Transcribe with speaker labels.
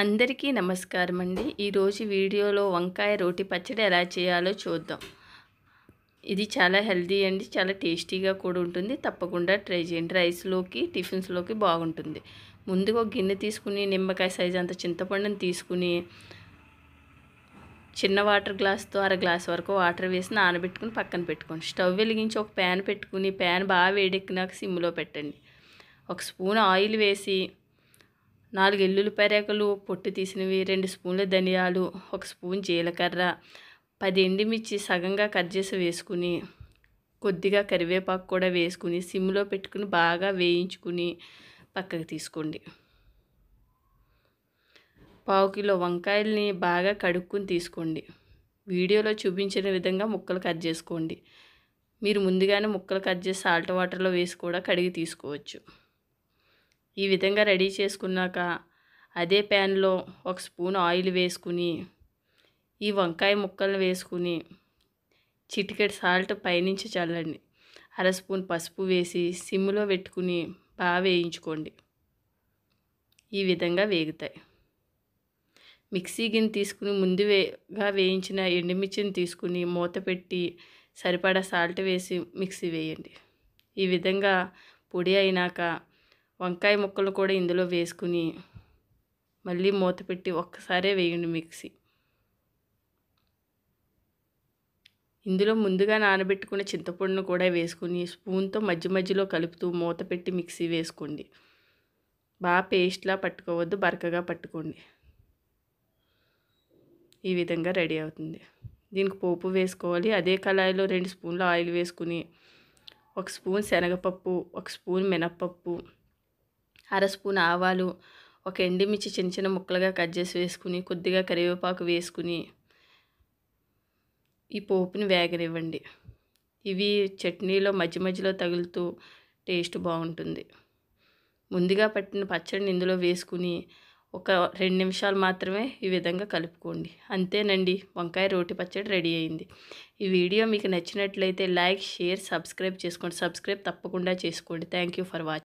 Speaker 1: అందరికీ నమస్కారం అండి ఈరోజు వీడియోలో వంకాయ రోటి పచ్చడి ఎలా చేయాలో చూద్దాం ఇది చాలా హెల్దీ అండి చాలా టేస్టీగా కూడా ఉంటుంది తప్పకుండా ట్రై చేయండి రైస్లోకి టిఫిన్స్లోకి బాగుంటుంది ముందుగా గిన్నె తీసుకుని నిమ్మకాయ సైజ్ అంత చింతపండుని తీసుకుని చిన్న వాటర్ గ్లాస్తో అర గ్లాస్ వరకు వాటర్ వేసి నానబెట్టుకుని పక్కన పెట్టుకోండి స్టవ్ వెలిగించి ఒక ప్యాన్ పెట్టుకుని ప్యాన్ బాగా వేడెక్కినాక సిమ్లో పెట్టండి ఒక స్పూన్ ఆయిల్ వేసి నాలుగు ఎల్లుల పెరేకలు పొట్టు తీసినవి రెండు స్పూన్ల ధనియాలు ఒక స్పూన్ జీలకర్ర పది ఎండిమిర్చి సగంగా కట్ చేసి వేసుకుని కొద్దిగా కరివేపాకు కూడా వేసుకుని సిమ్లో పెట్టుకుని బాగా వేయించుకుని పక్కకు తీసుకోండి పావు కిలో వంకాయల్ని బాగా కడుక్కుని తీసుకోండి వీడియోలో చూపించిన విధంగా ముక్కలు కట్ చేసుకోండి మీరు ముందుగానే ముక్కలు కట్ చేసి సాల్ట్ వాటర్లో వేసి కూడా కడిగి తీసుకోవచ్చు ఈ విధంగా రెడీ చేసుకున్నాక అదే ప్యాన్లో ఒక స్పూన్ ఆయిల్ వేసుకుని ఈ వంకాయ ముక్కలు వేసుకుని చిటికెట్ సాల్ట్ పైనుంచి చల్లండి అర స్పూన్ పసుపు వేసి సిమ్లో పెట్టుకుని బాగా వేయించుకోండి ఈ విధంగా వేగుతాయి మిక్సీ గిన్నె తీసుకుని ముందుగా వేయించిన ఎండుమిర్చిని తీసుకుని మూత పెట్టి సరిపడా సాల్ట్ వేసి మిక్సీ వేయండి ఈ విధంగా పొడి అయినాక వంకాయ ముక్కలు కూడా ఇందులో వేసుకుని మళ్ళీ మూత పెట్టి ఒక్కసారే వేయండి మిక్సీ ఇందులో ముందుగా నానబెట్టుకున్న చింతపండును కూడా వేసుకుని స్పూన్తో మధ్య మధ్యలో కలుపుతూ మూత పెట్టి మిక్సీ వేసుకోండి బాగా పేస్ట్లా పట్టుకోవద్దు బరకగా పట్టుకోండి ఈ విధంగా రెడీ అవుతుంది దీనికి పోపు వేసుకోవాలి అదే కళాయిలో రెండు స్పూన్లు ఆయిల్ వేసుకుని ఒక స్పూన్ శనగపప్పు ఒక స్పూన్ మినప్పప్పు అర స్పూన్ ఆవాలు ఒక ఎండిమిర్చి చిన్న చిన్న ముక్కలుగా కట్ చేసి వేసుకుని కొద్దిగా కరివేపాకు వేసుకుని ఈ పోపుని వేగనివ్వండి ఇవి చట్నీలో మధ్య మధ్యలో తగులుతూ టేస్ట్ బాగుంటుంది ముందుగా పట్టిన పచ్చడిని ఇందులో వేసుకుని ఒక రెండు నిమిషాలు మాత్రమే ఈ విధంగా కలుపుకోండి అంతేనండి వంకాయ రోటి పచ్చడి రెడీ అయింది ఈ వీడియో మీకు నచ్చినట్లయితే లైక్ షేర్ సబ్స్క్రైబ్ చేసుకోండి సబ్స్క్రైబ్ తప్పకుండా చేసుకోండి థ్యాంక్ యూ ఫర్ వాచింగ్